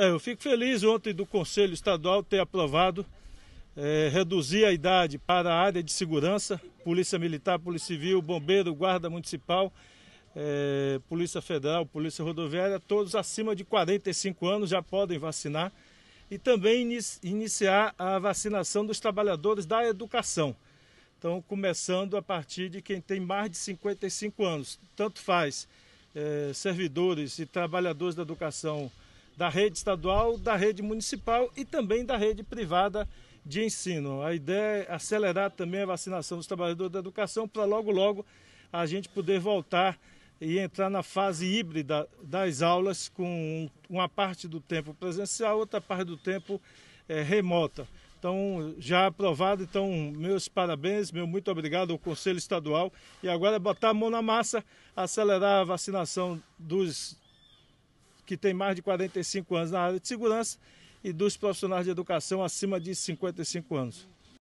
É, eu fico feliz ontem do Conselho Estadual ter aprovado é, reduzir a idade para a área de segurança, Polícia Militar, Polícia Civil, Bombeiro, Guarda Municipal, é, Polícia Federal, Polícia Rodoviária, todos acima de 45 anos já podem vacinar e também iniciar a vacinação dos trabalhadores da educação. Então, começando a partir de quem tem mais de 55 anos, tanto faz é, servidores e trabalhadores da educação da rede estadual, da rede municipal e também da rede privada de ensino. A ideia é acelerar também a vacinação dos trabalhadores da educação para logo, logo a gente poder voltar e entrar na fase híbrida das aulas com uma parte do tempo presencial, outra parte do tempo é, remota. Então, já aprovado, então, meus parabéns, meu muito obrigado ao Conselho Estadual. E agora é botar a mão na massa, acelerar a vacinação dos que tem mais de 45 anos na área de segurança e dos profissionais de educação acima de 55 anos.